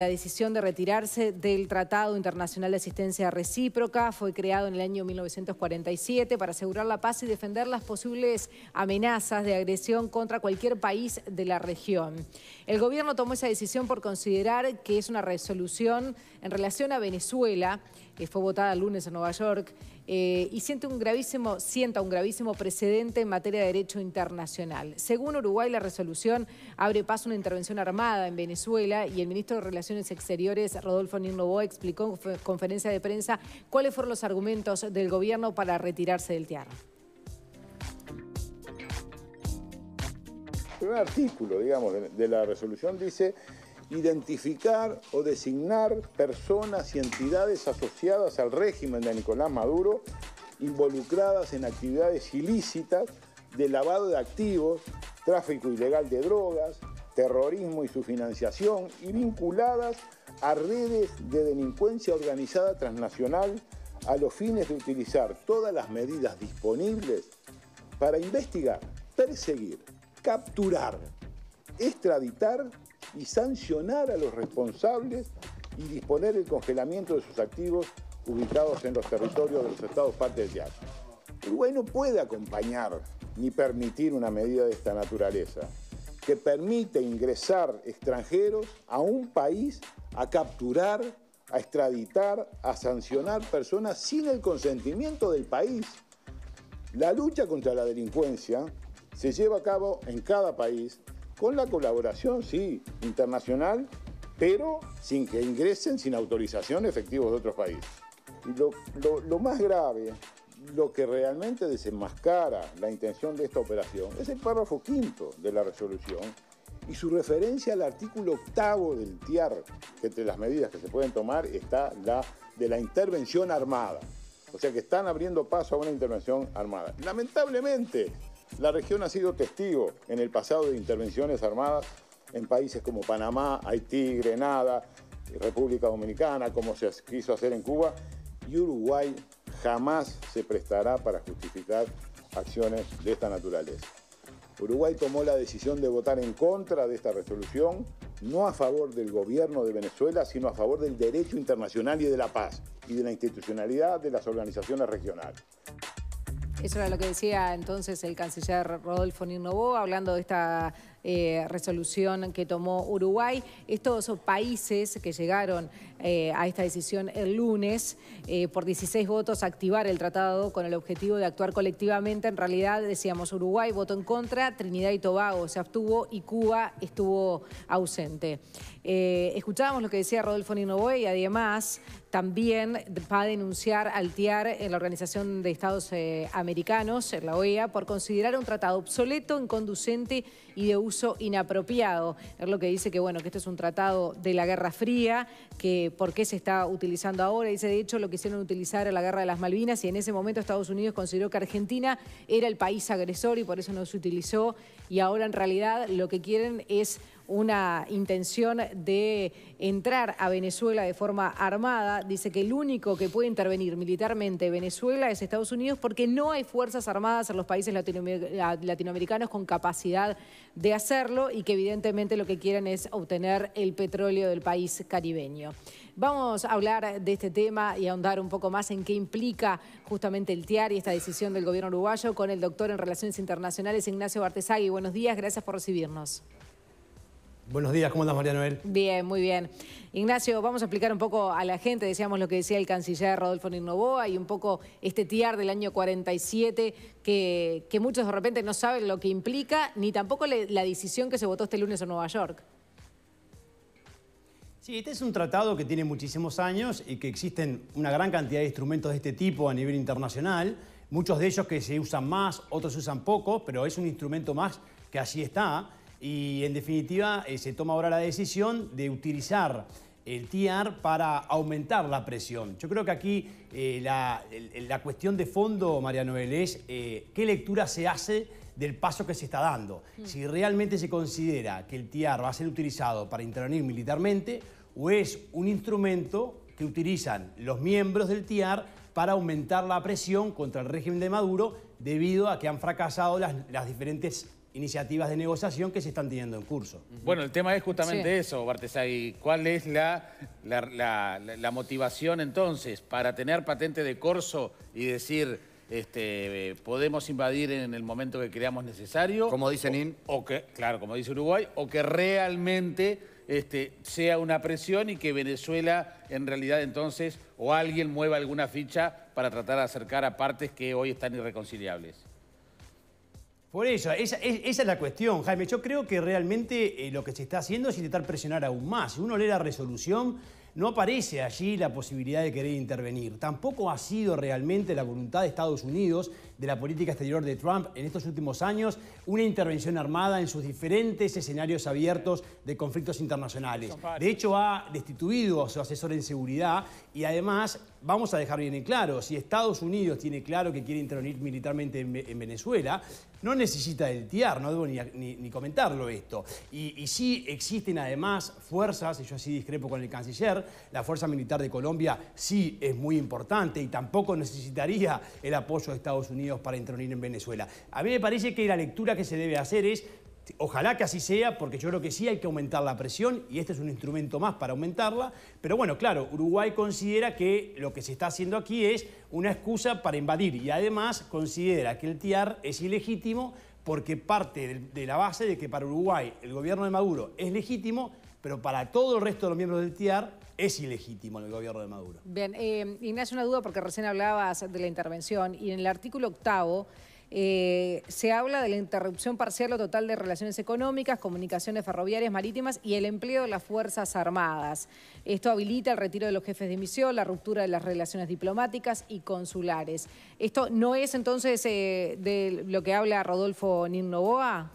La decisión de retirarse del Tratado Internacional de Asistencia Recíproca fue creado en el año 1947 para asegurar la paz y defender las posibles amenazas de agresión contra cualquier país de la región. El gobierno tomó esa decisión por considerar que es una resolución en relación a Venezuela fue votada el lunes en Nueva York, eh, y siente un gravísimo, sienta un gravísimo precedente en materia de derecho internacional. Según Uruguay, la resolución abre paso a una intervención armada en Venezuela y el ministro de Relaciones Exteriores, Rodolfo Boa, explicó en conferencia de prensa cuáles fueron los argumentos del gobierno para retirarse del tierra. El primer artículo, digamos, de la resolución dice identificar o designar personas y entidades asociadas al régimen de Nicolás Maduro involucradas en actividades ilícitas de lavado de activos, tráfico ilegal de drogas, terrorismo y su financiación y vinculadas a redes de delincuencia organizada transnacional a los fines de utilizar todas las medidas disponibles para investigar, perseguir, capturar, extraditar y sancionar a los responsables y disponer el congelamiento de sus activos ubicados en los territorios de los estados partes de Asia. Uruguay no puede acompañar ni permitir una medida de esta naturaleza, que permite ingresar extranjeros a un país a capturar, a extraditar, a sancionar personas sin el consentimiento del país. La lucha contra la delincuencia se lleva a cabo en cada país con la colaboración, sí, internacional, pero sin que ingresen sin autorización efectivos de otros países. Y lo, lo más grave, lo que realmente desenmascara la intención de esta operación, es el párrafo quinto de la resolución y su referencia al artículo octavo del TIAR, que entre las medidas que se pueden tomar está la de la intervención armada. O sea que están abriendo paso a una intervención armada. Lamentablemente, la región ha sido testigo en el pasado de intervenciones armadas en países como Panamá, Haití, Grenada, República Dominicana, como se quiso hacer en Cuba, y Uruguay jamás se prestará para justificar acciones de esta naturaleza. Uruguay tomó la decisión de votar en contra de esta resolución, no a favor del gobierno de Venezuela, sino a favor del derecho internacional y de la paz y de la institucionalidad de las organizaciones regionales. Eso era lo que decía entonces el canciller Rodolfo Nirnovo, hablando de esta eh, resolución que tomó Uruguay. Estos países que llegaron eh, a esta decisión el lunes eh, por 16 votos activar el tratado con el objetivo de actuar colectivamente. En realidad, decíamos, Uruguay votó en contra, Trinidad y Tobago se abstuvo y Cuba estuvo ausente. Eh, escuchábamos lo que decía Rodolfo Nino y además también va a denunciar al TIAR en la Organización de Estados Americanos, en la OEA, por considerar un tratado obsoleto, inconducente y de uso inapropiado. Es lo que dice que, bueno, que este es un tratado de la Guerra Fría, que eh, por qué se está utilizando ahora. Dice, de hecho, lo que hicieron utilizar era la guerra de las Malvinas y en ese momento Estados Unidos consideró que Argentina era el país agresor y por eso no se utilizó. Y ahora en realidad lo que quieren es una intención de entrar a Venezuela de forma armada. Dice que el único que puede intervenir militarmente Venezuela es Estados Unidos porque no hay fuerzas armadas en los países eh, latinoamericanos con capacidad de hacerlo y que evidentemente lo que quieren es obtener el petróleo del país caribeño. Vamos a hablar de este tema y ahondar un poco más en qué implica justamente el TIAR y esta decisión del gobierno uruguayo con el doctor en Relaciones Internacionales, Ignacio Bartesagui. Buenos días, gracias por recibirnos. Buenos días, ¿cómo andas María Noel? Bien, muy bien. Ignacio, vamos a explicar un poco a la gente, decíamos lo que decía el canciller Rodolfo Novoa y un poco este TIAR del año 47 que, que muchos de repente no saben lo que implica ni tampoco la decisión que se votó este lunes en Nueva York. Sí, este es un tratado que tiene muchísimos años y que existen una gran cantidad de instrumentos de este tipo a nivel internacional, muchos de ellos que se usan más, otros se usan poco, pero es un instrumento más que así está y en definitiva eh, se toma ahora la decisión de utilizar el TIAR para aumentar la presión. Yo creo que aquí eh, la, cuestión de fondo, María Noel, es eh, qué lectura se hace del paso que se está dando. Mm. Si realmente se considera que el TIAR va a ser utilizado para intervenir militarmente o es un instrumento que utilizan los miembros del TIAR para aumentar la presión contra el régimen de Maduro debido a que han fracasado las, las diferentes iniciativas de negociación que se están teniendo en curso. Bueno, el tema es justamente eso, Bartesagui. ¿Cuál es la, motivación entonces para tener patente de corso y decir, este, podemos invadir en el momento que creamos necesario? Como dicen O que, claro, como dice Uruguay, o que realmente este, sea una presión y que Venezuela en realidad entonces o alguien mueva alguna ficha para tratar de acercar a partes que hoy están irreconciliables. Por eso, esa, es la cuestión, Jaime. Yo creo que realmente eh, lo que se está haciendo es intentar presionar aún más. Si uno lee la resolución, no aparece allí la posibilidad de querer intervenir. Tampoco ha sido realmente la voluntad de Estados Unidos, de la política exterior de Trump en estos últimos años, una intervención armada en sus diferentes escenarios abiertos de conflictos internacionales. De hecho, ha destituido a su asesor en seguridad y además vamos a dejar bien en claro, si Estados Unidos tiene claro que quiere intervenir militarmente en, Venezuela, no necesita del TIAR, no debo ni, comentarlo esto. Y, y, sí existen además fuerzas, y yo así discrepo con el canciller, la Fuerza Militar de Colombia sí es muy importante y tampoco necesitaría el apoyo de Estados Unidos para intervenir en Venezuela. A mí me parece que la lectura que se debe hacer es este, ojalá que así sea, porque yo creo que sí hay que aumentar la presión y este es un instrumento más para aumentarla. Pero bueno, claro, Uruguay considera que lo que se está haciendo aquí es una excusa para invadir y además considera que el TIAR es ilegítimo porque parte de la base de que para Uruguay el gobierno de Maduro es legítimo, pero para todo el resto de los miembros del TIAR es ilegítimo el gobierno de Maduro. Bien, eh, Ignacio, una duda porque recién hablabas de la intervención y en el artículo octavo... Eh, se habla de la interrupción parcial o total de relaciones económicas, comunicaciones ferroviarias, marítimas y el empleo de las Fuerzas Armadas. Esto habilita el retiro de los jefes de misión, la ruptura de las relaciones diplomáticas y consulares. ¿Esto no es entonces eh, de lo que habla Rodolfo Nirnovoa?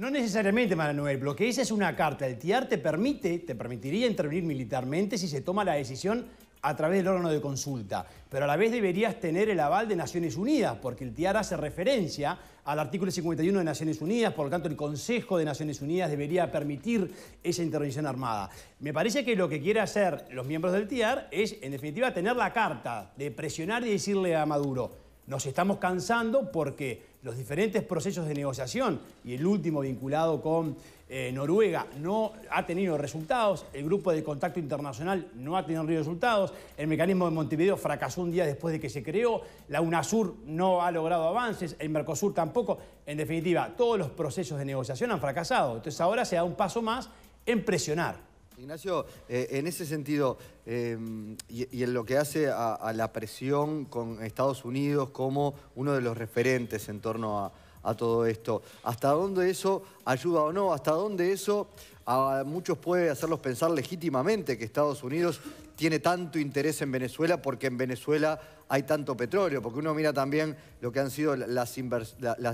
No necesariamente, Manuel. Lo que dice es una carta. El TIAR te permite, te permitiría intervenir militarmente si se toma la decisión a través del órgano de consulta, pero a la vez deberías tener el aval de Naciones Unidas, porque el TIAR hace referencia al artículo 51 de Naciones Unidas, por lo tanto el Consejo de Naciones Unidas debería permitir esa intervención armada. Me parece que lo que quieren hacer los miembros del TIAR es, en definitiva, tener la carta de presionar y decirle a Maduro, nos estamos cansando porque los diferentes procesos de negociación y el último vinculado con eh, Noruega no ha tenido resultados, el grupo de contacto internacional no ha tenido resultados, el mecanismo de Montevideo fracasó un día después de que se creó, la UNASUR no ha logrado avances, el Mercosur tampoco, en definitiva, todos los procesos de negociación han fracasado. Entonces ahora se da un paso más en presionar Ignacio, eh, en ese sentido, em, y, en lo que hace a, la presión con Estados Unidos como uno de los referentes en torno a, todo esto, ¿hasta dónde eso ayuda o no? ¿Hasta dónde eso a muchos puede hacerlos pensar legítimamente que Estados Unidos tiene tanto interés en Venezuela porque en Venezuela hay tanto petróleo, porque uno mira también lo que han sido las,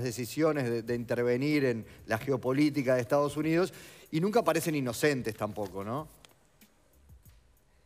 decisiones de, intervenir en la geopolítica de Estados Unidos y nunca parecen inocentes tampoco, ¿no?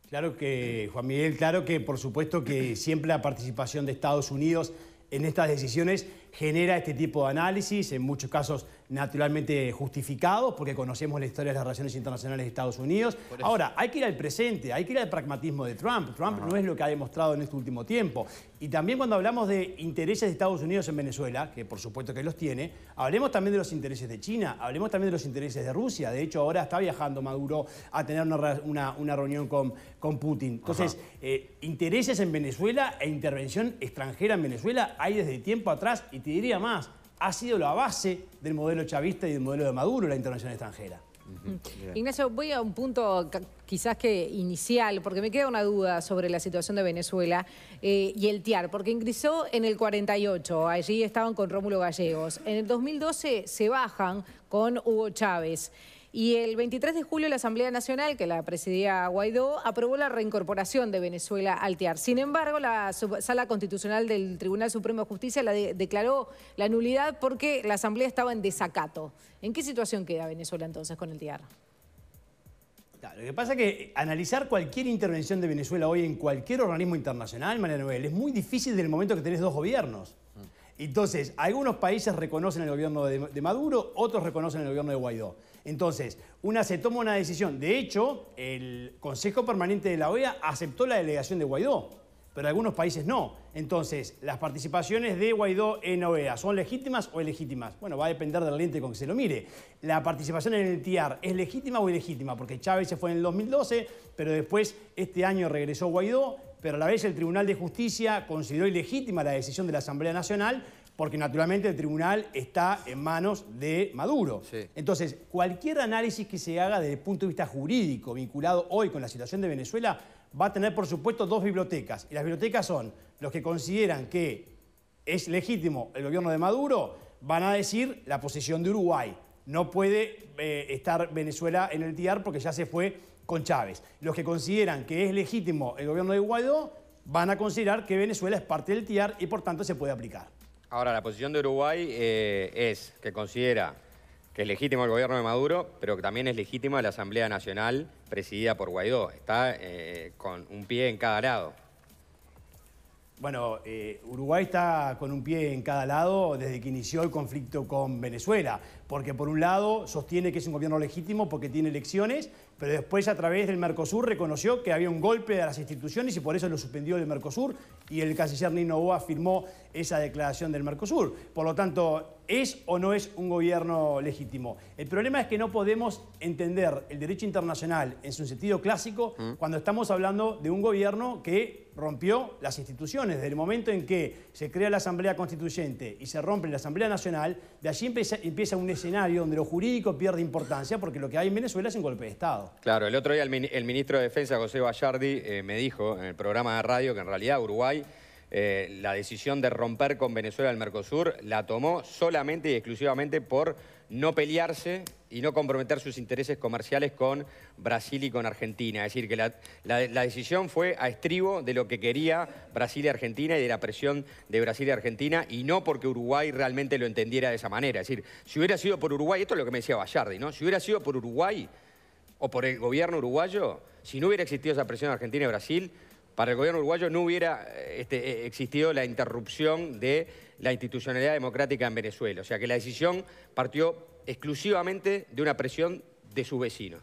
Claro que, Juan Miguel, claro que por supuesto que siempre la participación de Estados Unidos en estas decisiones genera este tipo de análisis, en muchos casos naturalmente justificados, porque conocemos la historia de las relaciones internacionales de Estados Unidos. Ahora, hay que ir al presente, hay que ir al pragmatismo de Trump. Trump no es lo que ha demostrado en este último tiempo. Y también cuando hablamos de intereses de Estados Unidos en Venezuela, que por supuesto que los tiene, hablemos también de los intereses de China, hablemos también de los intereses de Rusia. De hecho, ahora está viajando Maduro a tener una, reunión con, Putin. Entonces, eh, intereses en Venezuela e intervención extranjera en Venezuela hay desde tiempo atrás te diría más, ha sido la base del modelo chavista y del modelo de Maduro la intervención extranjera. Mm. Ignacio, voy a un punto quizás que inicial, porque me queda una duda sobre la situación de Venezuela eh, y el TIAR, porque ingresó en el 48, allí estaban con Rómulo Gallegos, en el 2012 se bajan con Hugo Chávez. Y el 23 de julio la Asamblea Nacional, que la presidía Guaidó, aprobó la reincorporación de Venezuela al TIAR. Sin embargo, la sala constitucional del Tribunal Supremo de Justicia la declaró la nulidad porque la Asamblea estaba en desacato. ¿En qué situación queda Venezuela entonces con el TIAR? lo que pasa es que analizar cualquier intervención de Venezuela hoy en cualquier organismo internacional, María Noel, es muy difícil desde el momento que tenés dos gobiernos. Mm. Entonces, algunos países reconocen el gobierno de Maduro, otros reconocen el gobierno de Guaidó. Entonces, una se toma una decisión. De hecho, el Consejo Permanente de la OEA aceptó la delegación de Guaidó, pero algunos países no. Entonces, ¿las participaciones de Guaidó en OEA son legítimas o ilegítimas? Bueno, va a depender del lente con que se lo mire. ¿La participación en el TIAR es legítima o ilegítima? Porque Chávez se fue en el 2012, pero después este año regresó Guaidó, pero a la vez el Tribunal de Justicia consideró ilegítima la decisión de la Asamblea Nacional porque naturalmente el tribunal está en manos de Maduro. Entonces, cualquier análisis que se haga desde el punto de vista jurídico vinculado hoy con la situación de Venezuela va a tener, por supuesto, dos bibliotecas. Y las bibliotecas son los que consideran que es legítimo el gobierno de Maduro, van a decir la posición de Uruguay. No puede eh, estar Venezuela en el TIAR porque ya se fue con Chávez. Los que consideran que es legítimo el gobierno de Guaidó van a considerar que Venezuela es parte del TIAR y por tanto se puede aplicar. Ahora, la posición de Uruguay eh, es que considera que es legítimo el gobierno de Maduro, pero que también es legítima la Asamblea Nacional presidida por Guaidó. Está eh, con un pie en cada lado. Bueno, eh, Uruguay está con un pie en cada lado desde que inició el conflicto con Venezuela porque por un lado sostiene que es un gobierno legítimo porque tiene elecciones, pero después a través del Mercosur reconoció que había un golpe a las instituciones y por eso lo suspendió el Mercosur y el canciller Nino Boa firmó esa declaración del Mercosur. Por lo tanto, ¿es o no es un gobierno legítimo? El problema es que no podemos entender el derecho internacional en su sentido clásico mm. cuando estamos hablando de un gobierno que rompió las instituciones. Desde el momento en que se crea la Asamblea Constituyente y se rompe la Asamblea Nacional, de allí empieza un escenario donde lo jurídico pierde importancia porque lo que hay en Venezuela es un golpe de Estado. Claro, el otro día el, ministro de Defensa, José Vallardi, eh, me dijo en el programa de radio que en realidad Uruguay eh, la decisión de romper con Venezuela el Mercosur la tomó solamente y exclusivamente por no pelearse y no comprometer sus intereses comerciales con Brasil y con Argentina. Es decir, que la, decisión fue a estribo de lo que quería Brasil y Argentina y de la presión de Brasil y Argentina y no porque Uruguay realmente lo entendiera de esa manera. Es decir, si hubiera sido por Uruguay, esto es lo que me decía Ballardi, ¿no? Si hubiera sido por Uruguay o por el gobierno uruguayo, si no hubiera existido esa presión de Argentina y Brasil, para el gobierno uruguayo no hubiera eh, este, eh, existido la interrupción de la institucionalidad democrática en Venezuela. O sea que la decisión partió exclusivamente de una presión de sus vecinos.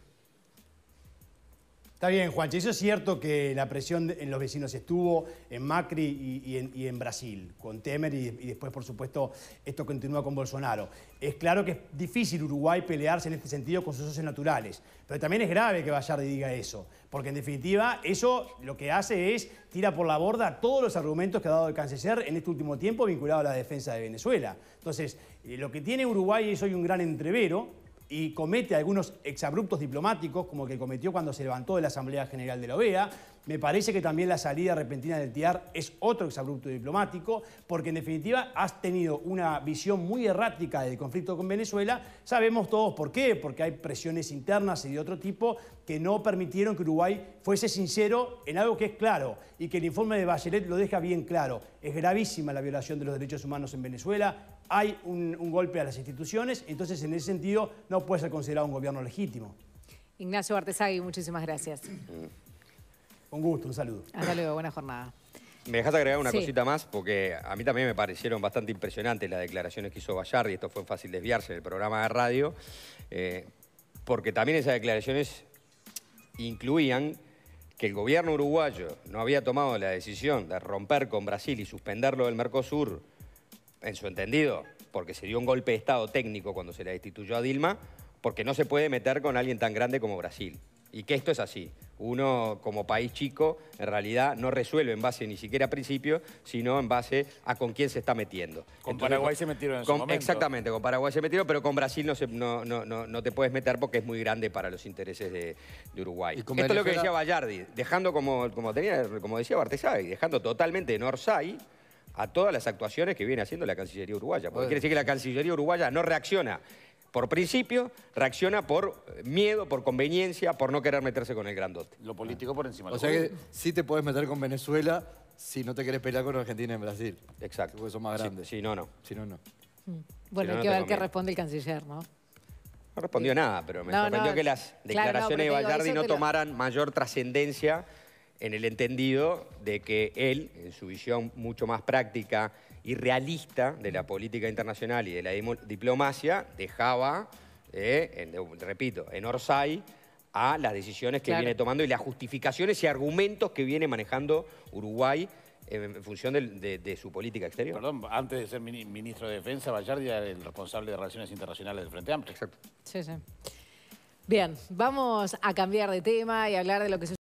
Está bien, Juancho, eso es cierto que la presión en los vecinos estuvo, en Macri y, en, Brasil, con Temer y, después, por supuesto, esto continúa con Bolsonaro. Es claro que es difícil Uruguay pelearse en este sentido con sus socios naturales, pero también es grave que Vallardi diga eso, porque en definitiva eso lo que hace es tira por la borda todos los argumentos que ha dado el canciller en este último tiempo vinculado a la defensa de Venezuela. Entonces, eh, lo que tiene Uruguay es hoy un gran entrevero, y comete algunos exabruptos diplomáticos, como el que cometió cuando se levantó de la Asamblea General de la OEA. Me parece que también la salida repentina del TIAR es otro exabrupto diplomático, porque en definitiva has tenido una visión muy errática del conflicto con Venezuela. Sabemos todos por qué, porque hay presiones internas y de otro tipo que no permitieron que Uruguay fuese sincero en algo que es claro y que el informe de Bachelet lo deja bien claro. Es gravísima la violación de los derechos humanos en Venezuela, hay un, golpe a las instituciones, entonces en ese sentido no puede ser considerado un gobierno legítimo. Ignacio Artesagui, muchísimas gracias. Mm. Un gusto, un saludo. Hasta luego, buena jornada. Me dejas agregar una cosita más, porque a mí también me parecieron bastante impresionantes las declaraciones que hizo y esto fue fácil desviarse del programa de radio, eh, porque también esas declaraciones incluían que el gobierno uruguayo no había tomado la decisión de romper con Brasil y suspenderlo del Mercosur en su entendido, porque se dio un golpe de Estado técnico cuando se la destituyó a Dilma, porque no se puede meter con alguien tan grande como Brasil. Y que esto es así. Uno como país chico en realidad no resuelve en base ni siquiera a principio, sino en base a con quién se está metiendo. Con Paraguay se metieron en su Exactamente, con Paraguay se metieron, pero con Brasil no, te puedes meter porque es muy grande para los intereses de, Uruguay. Esto es lo que decía Vallardi, dejando como, como, tenía, como decía dejando totalmente en Orsay a todas las actuaciones que viene haciendo la Cancillería Uruguaya. Porque quiere decir que la Cancillería Uruguaya no reacciona por principio, reacciona por miedo, por conveniencia, por no querer meterse con el grandote. Lo político por encima. O sea que sí te puedes meter con Venezuela si no te querés pelear con Argentina en Brasil. Exacto. Porque son más grandes. Sí, no, no. no, no. Mm. Bueno, hay que ver qué responde el canciller, ¿no? No respondió nada, pero me sorprendió que las declaraciones de Vallardi no tomaran mayor trascendencia en el entendido de que él, en su visión mucho más práctica y realista de la política internacional y de la diplomacia, dejaba, eh, repito, en Orsay a las decisiones que viene tomando y las justificaciones y argumentos que viene manejando Uruguay en, función de, su política exterior. Perdón, antes de ser ministro de Defensa, Bayardi era el responsable de Relaciones Internacionales del Frente Amplio. Exacto. Sí, sí. Bien, vamos a cambiar de tema y hablar de lo que se.